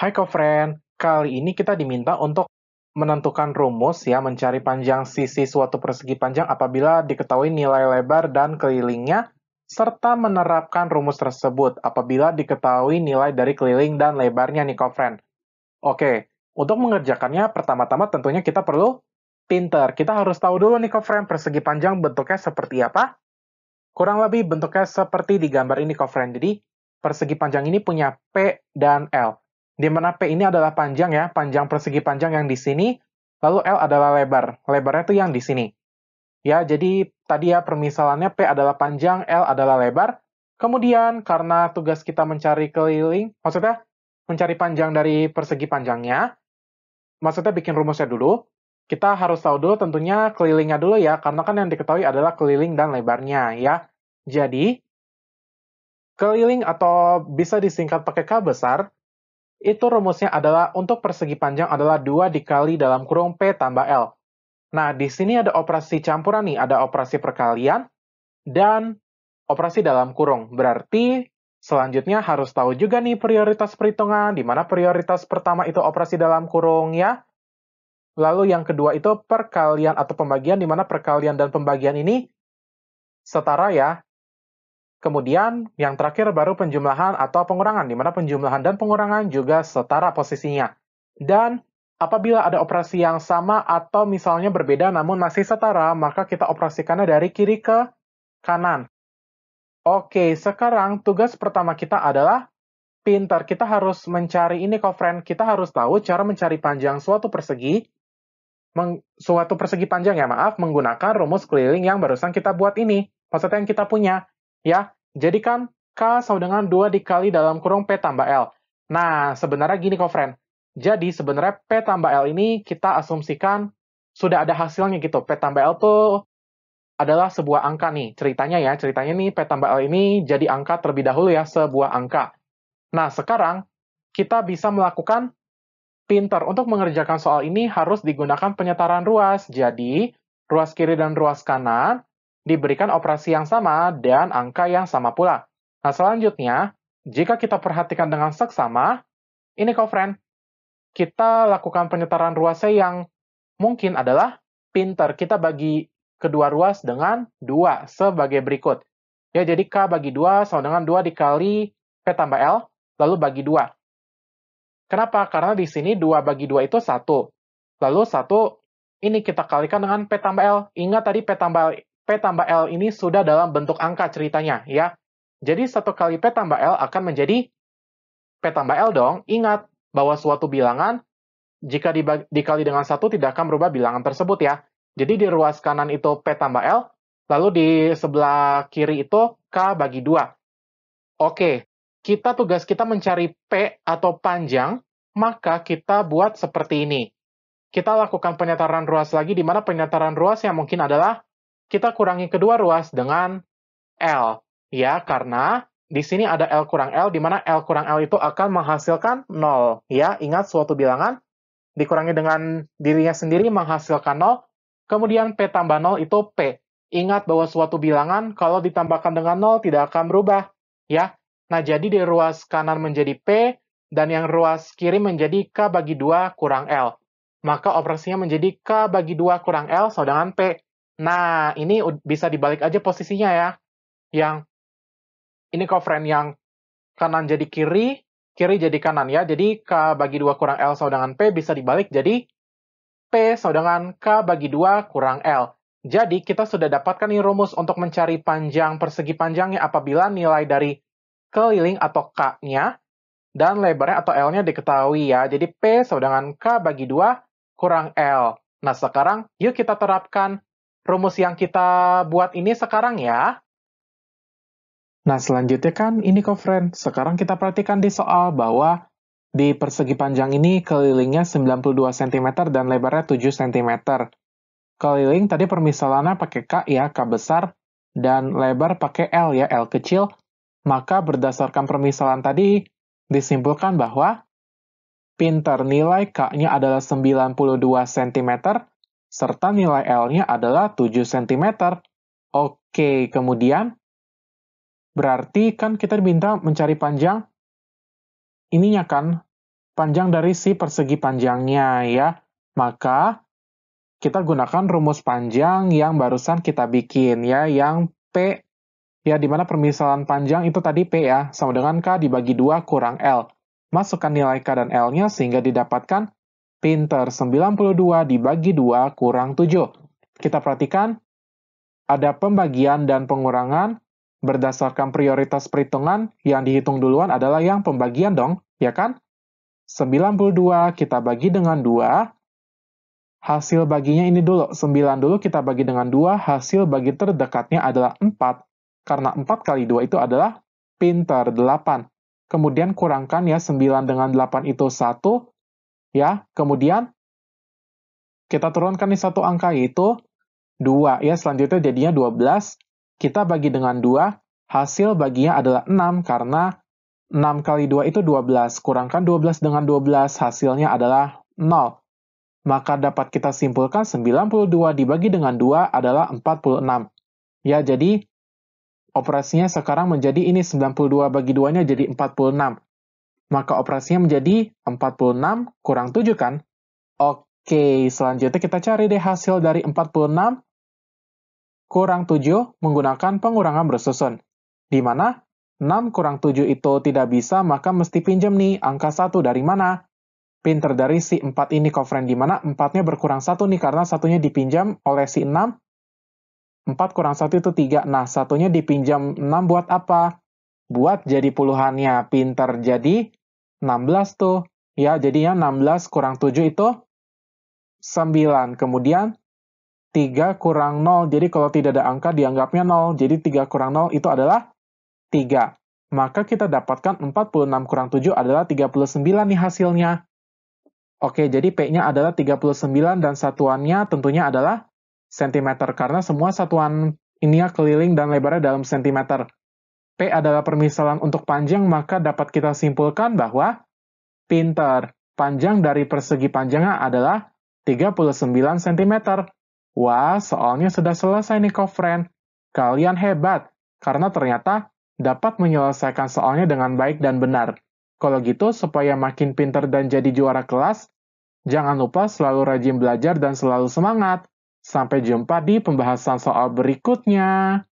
Hai kofren, kali ini kita diminta untuk menentukan rumus ya mencari panjang sisi suatu persegi panjang apabila diketahui nilai lebar dan kelilingnya serta menerapkan rumus tersebut apabila diketahui nilai dari keliling dan lebarnya nih kofren. Oke, untuk mengerjakannya pertama-tama tentunya kita perlu pinter. Kita harus tahu dulu nih kofren persegi panjang bentuknya seperti apa. Kurang lebih bentuknya seperti di gambar ini kofren Jadi persegi panjang ini punya P dan L di mana P ini adalah panjang ya, panjang persegi panjang yang di sini, lalu L adalah lebar, lebarnya itu yang di sini. Ya, jadi tadi ya permisalannya P adalah panjang, L adalah lebar. Kemudian karena tugas kita mencari keliling, maksudnya mencari panjang dari persegi panjangnya, maksudnya bikin rumusnya dulu, kita harus tahu dulu tentunya kelilingnya dulu ya, karena kan yang diketahui adalah keliling dan lebarnya ya. Jadi, keliling atau bisa disingkat pakai K besar, itu rumusnya adalah untuk persegi panjang adalah 2 dikali dalam kurung P tambah L. Nah, di sini ada operasi campuran nih, ada operasi perkalian dan operasi dalam kurung. Berarti selanjutnya harus tahu juga nih prioritas perhitungan, di mana prioritas pertama itu operasi dalam kurung ya. Lalu yang kedua itu perkalian atau pembagian, di mana perkalian dan pembagian ini setara ya. Kemudian yang terakhir baru penjumlahan atau pengurangan, di mana penjumlahan dan pengurangan juga setara posisinya. Dan apabila ada operasi yang sama atau misalnya berbeda namun masih setara, maka kita operasikannya dari kiri ke kanan. Oke, sekarang tugas pertama kita adalah pintar. Kita harus mencari ini, kok, friend. Kita harus tahu cara mencari panjang suatu persegi, meng, suatu persegi panjang ya, maaf, menggunakan rumus keliling yang barusan kita buat ini. Maksudnya yang kita punya ya. Jadikan K sama dengan 2 dikali dalam kurung P tambah L. Nah, sebenarnya gini kok, friend. Jadi sebenarnya P tambah L ini kita asumsikan sudah ada hasilnya gitu. P tambah L tuh adalah sebuah angka nih. Ceritanya ya, ceritanya nih P tambah L ini jadi angka terlebih dahulu ya, sebuah angka. Nah, sekarang kita bisa melakukan pinter. Untuk mengerjakan soal ini harus digunakan penyetaraan ruas. Jadi, ruas kiri dan ruas kanan diberikan operasi yang sama dan angka yang sama pula. Nah, selanjutnya, jika kita perhatikan dengan seksama, ini friend, Kita lakukan penyetaraan ruasnya yang mungkin adalah pinter. Kita bagi kedua ruas dengan 2 sebagai berikut. Ya, jadi K bagi 2 sama dengan 2 dikali P tambah L, lalu bagi 2. Kenapa? Karena di sini 2 bagi 2 itu 1. Lalu 1 ini kita kalikan dengan P tambah L. Ingat tadi P tambah P tambah L ini sudah dalam bentuk angka ceritanya, ya. Jadi satu kali P tambah L akan menjadi P tambah L dong. Ingat bahwa suatu bilangan jika dikali dengan satu tidak akan berubah bilangan tersebut ya. Jadi di ruas kanan itu P tambah L, lalu di sebelah kiri itu K bagi 2. Oke, kita tugas kita mencari P atau panjang, maka kita buat seperti ini. Kita lakukan penyetaraan ruas lagi, di mana penyetaraan ruas yang mungkin adalah kita kurangi kedua ruas dengan L. Ya, karena di sini ada L kurang L, di mana L kurang L itu akan menghasilkan 0. Ya, ingat suatu bilangan dikurangi dengan dirinya sendiri menghasilkan 0. Kemudian P tambah 0 itu P. Ingat bahwa suatu bilangan kalau ditambahkan dengan 0 tidak akan berubah. ya. Nah, jadi di ruas kanan menjadi P, dan yang ruas kiri menjadi K bagi 2 kurang L. Maka operasinya menjadi K bagi 2 kurang L sama dengan P. Nah, ini bisa dibalik aja posisinya ya. Yang ini friend yang kanan jadi kiri, kiri jadi kanan ya. Jadi K bagi dua kurang L saudangan P bisa dibalik jadi P saudangan K bagi dua kurang L. Jadi kita sudah dapatkan nih rumus untuk mencari panjang persegi panjangnya apabila nilai dari keliling atau K-nya dan lebarnya atau L-nya diketahui ya. Jadi P saudangan K bagi dua kurang L. Nah sekarang yuk kita terapkan rumus yang kita buat ini sekarang ya. Nah, selanjutnya kan ini kok, friend. Sekarang kita perhatikan di soal bahwa di persegi panjang ini kelilingnya 92 cm dan lebarnya 7 cm. Keliling tadi permisalannya pakai K ya, K besar, dan lebar pakai L ya, L kecil. Maka berdasarkan permisalan tadi, disimpulkan bahwa pinter nilai K-nya adalah 92 cm serta nilai L-nya adalah 7 cm. Oke, kemudian berarti kan kita diminta mencari panjang ininya kan, panjang dari si persegi panjangnya ya. Maka kita gunakan rumus panjang yang barusan kita bikin ya, yang P ya di mana permisalan panjang itu tadi P ya, sama dengan K dibagi 2 kurang L. Masukkan nilai K dan L-nya sehingga didapatkan Pinter 92 dibagi 2 kurang 7. Kita perhatikan, ada pembagian dan pengurangan berdasarkan prioritas perhitungan yang dihitung duluan adalah yang pembagian dong, ya kan? 92 kita bagi dengan 2, hasil baginya ini dulu, 9 dulu kita bagi dengan 2, hasil bagi terdekatnya adalah 4, karena 4 kali 2 itu adalah pinter, 8. Kemudian kurangkan ya 9 dengan 8 itu 1, ya. Kemudian kita turunkan nih satu angka yaitu 2 ya. Selanjutnya jadinya 12. Kita bagi dengan 2, hasil baginya adalah 6 karena 6 kali 2 itu 12. Kurangkan 12 dengan 12, hasilnya adalah 0. Maka dapat kita simpulkan 92 dibagi dengan 2 adalah 46. Ya, jadi operasinya sekarang menjadi ini 92 bagi 2-nya jadi 46 maka operasinya menjadi 46 kurang 7 kan? Oke, selanjutnya kita cari deh hasil dari 46 kurang 7 menggunakan pengurangan bersusun. Di mana 6 kurang 7 itu tidak bisa, maka mesti pinjam nih angka 1 dari mana? Pinter dari si 4 ini, kofren di mana 4-nya berkurang 1 nih, karena satunya dipinjam oleh si 6. 4 kurang 1 itu 3. Nah, satunya dipinjam 6 buat apa? Buat jadi puluhannya. Pinter jadi 16 tuh. Ya, jadinya 16 kurang 7 itu 9. Kemudian 3 kurang 0. Jadi kalau tidak ada angka dianggapnya 0. Jadi 3 kurang 0 itu adalah 3. Maka kita dapatkan 46 kurang 7 adalah 39 nih hasilnya. Oke, jadi P-nya adalah 39 dan satuannya tentunya adalah sentimeter. Karena semua satuan ya keliling dan lebarnya dalam sentimeter. P adalah permisalan untuk panjang, maka dapat kita simpulkan bahwa pinter panjang dari persegi panjangnya adalah 39 cm. Wah, soalnya sudah selesai nih kofren. Kalian hebat, karena ternyata dapat menyelesaikan soalnya dengan baik dan benar. Kalau gitu, supaya makin pinter dan jadi juara kelas, jangan lupa selalu rajin belajar dan selalu semangat. Sampai jumpa di pembahasan soal berikutnya.